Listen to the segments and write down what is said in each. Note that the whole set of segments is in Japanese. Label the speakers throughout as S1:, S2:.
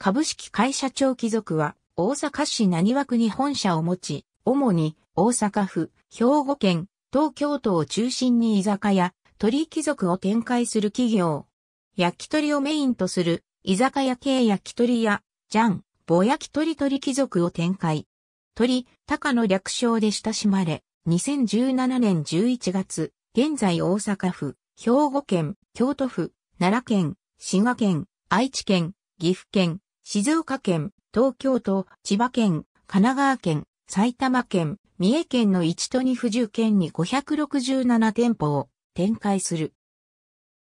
S1: 株式会社長貴族は、大阪市何和区に本社を持ち、主に大阪府、兵庫県、東京都を中心に居酒屋、鳥貴族を展開する企業。焼き鳥をメインとする居酒屋系焼き鳥屋、ジャン、ぼ焼き鳥鳥貴族を展開。鳥、高の略称で親しまれ、2017年11月、現在大阪府、兵庫県、京都府、奈良県、滋賀県、愛知県、岐阜県、静岡県、東京都、千葉県、神奈川県、埼玉県、三重県の1都2府1県に567店舗を展開する。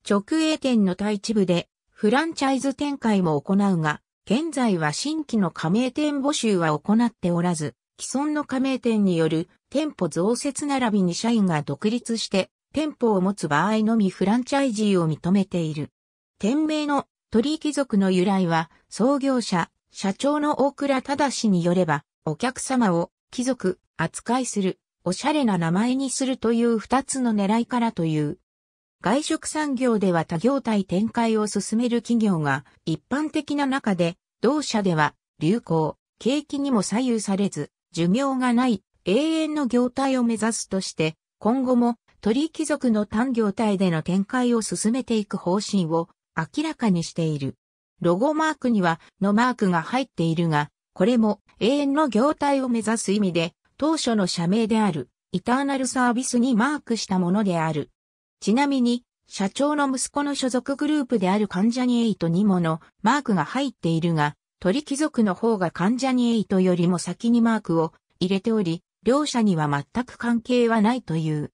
S1: 直営店の対一部でフランチャイズ展開も行うが、現在は新規の加盟店募集は行っておらず、既存の加盟店による店舗増設並びに社員が独立して店舗を持つ場合のみフランチャイジーを認めている。店名の鳥貴族の由来は、創業者、社長の大倉正によれば、お客様を貴族扱いする、おしゃれな名前にするという二つの狙いからという。外食産業では他業態展開を進める企業が一般的な中で、同社では流行、景気にも左右されず、寿命がない永遠の業態を目指すとして、今後も鳥貴族の単業態での展開を進めていく方針を明らかにしている。ロゴマークには、のマークが入っているが、これも永遠の業態を目指す意味で、当初の社名である、イターナルサービスにマークしたものである。ちなみに、社長の息子の所属グループである関ジャニエイトにものマークが入っているが、鳥貴族の方が関ジャニエイトよりも先にマークを入れており、両者には全く関係はないという。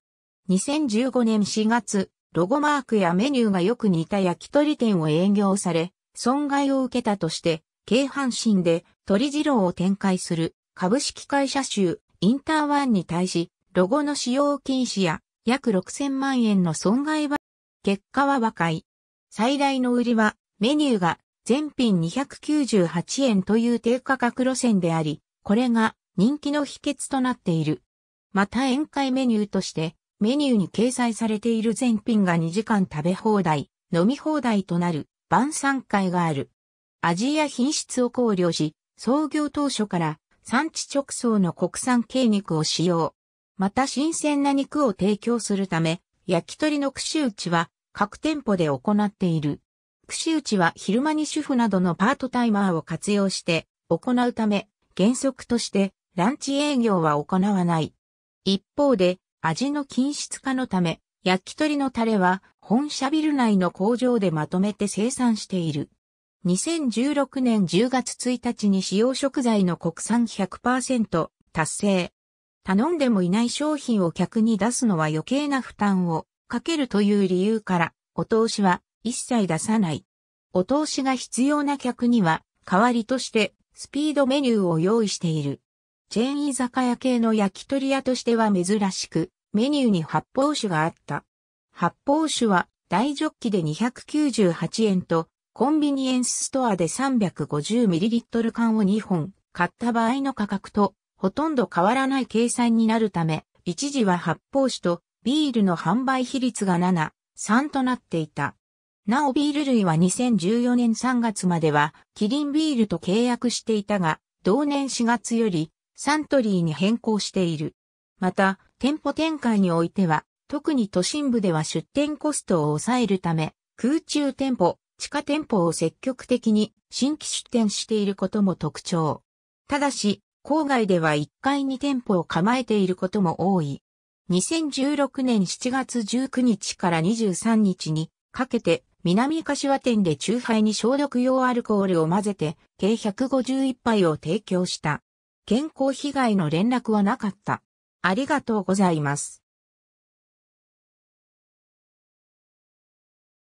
S1: 2015年4月、ロゴマークやメニューがよく似た焼き鳥店を営業され、損害を受けたとして、京阪神で鳥次郎を展開する株式会社集インターワンに対し、ロゴの使用禁止や約6000万円の損害は、結果は和解。最大の売りは、メニューが全品298円という低価格路線であり、これが人気の秘訣となっている。また宴会メニューとして、メニューに掲載されている全品が2時間食べ放題、飲み放題となる晩餐会がある。味や品質を考慮し、創業当初から産地直送の国産系肉を使用。また新鮮な肉を提供するため、焼き鳥の串打ちは各店舗で行っている。串打ちは昼間に主婦などのパートタイマーを活用して行うため、原則としてランチ営業は行わない。一方で、味の均質化のため、焼き鳥のタレは本社ビル内の工場でまとめて生産している。2016年10月1日に使用食材の国産100%達成。頼んでもいない商品を客に出すのは余計な負担をかけるという理由から、お通しは一切出さない。お通しが必要な客には、代わりとしてスピードメニューを用意している。チェーン居酒屋系の焼き鳥屋としては珍しく、メニューに発泡酒があった。発泡酒は大ジョッキで298円と、コンビニエンスストアで 350ml 缶を2本買った場合の価格とほとんど変わらない計算になるため、一時は発泡酒とビールの販売比率が7、3となっていた。なおビール類は2014年3月まではキリンビールと契約していたが、同年4月よりサントリーに変更している。また、店舗展開においては、特に都心部では出店コストを抑えるため、空中店舗、地下店舗を積極的に新規出店していることも特徴。ただし、郊外では1階に店舗を構えていることも多い。2016年7月19日から23日にかけて南柏店で中杯に消毒用アルコールを混ぜて計151杯を提供した。健康被害の連絡はなかった。ありがとうございます。